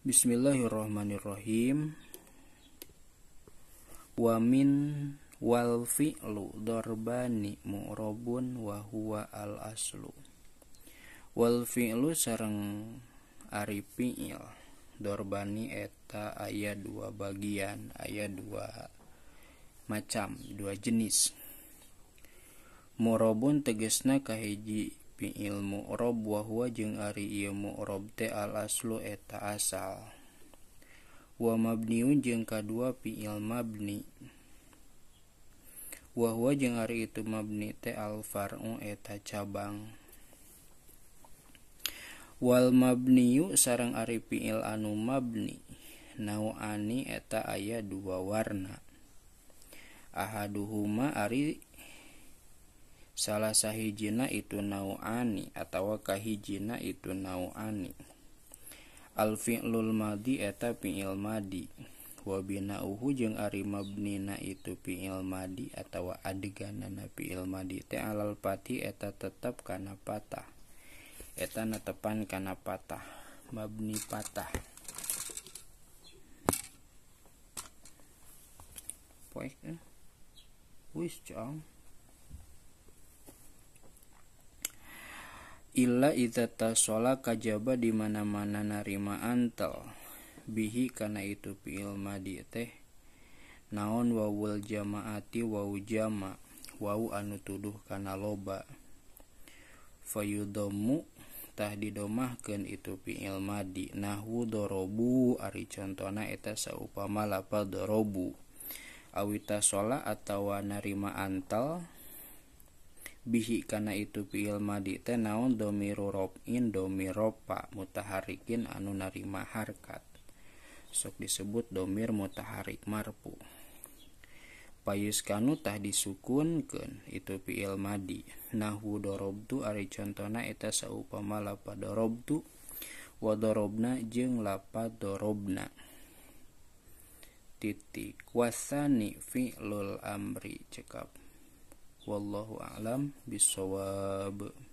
Bismillahirrahmanirrahim Wa min wal fi'lu dorbani mu'robun wa huwa al aslu Wal fi'lu sarang ari fi'il dorbani eta ayat dua bagian ayat dua macam dua jenis Murobun tegesna kahiji ilmu robwa Ari muoblu eta asal wa mani jengka dua pi mabniwahwa jeng hari itu mabni T Alfarmu eta cabangwal mabniu sarang Aripil Anu Mabni na Anani eta ayah dua warna Ahuh huma Ari salah sah hijijina itu na Anani atau wakahhi jina itu naani Alfi lul Madi eta pin ilmadi wabinahujung ari mabina itu pin ilmadi atau adganda napi illmadial alpati eta tetap karena patah etana tepan karena patahbabni patah eh? wis Illa ite ta sola kajaba dimana-mana narima antal bihi kana itupi ilmadi teh naon waul jamaati wau jama wau anu tuduh kana loba Fayudomutah didommahken itupi ilmadi nawu doroobu aricanna eta sauama lapal doroobu. Awi ta sola a narima antal, karena itupilmadi ten domir inndomiropa mutaharikin anu narima harkat sok disebut Domir mutaharirik marpu payus kannuttah disuku ke itupil Madi nawuobnaetaro wadoobna laparona titik kusani fiul amri cekapnya Wallahu a'lam bisawab.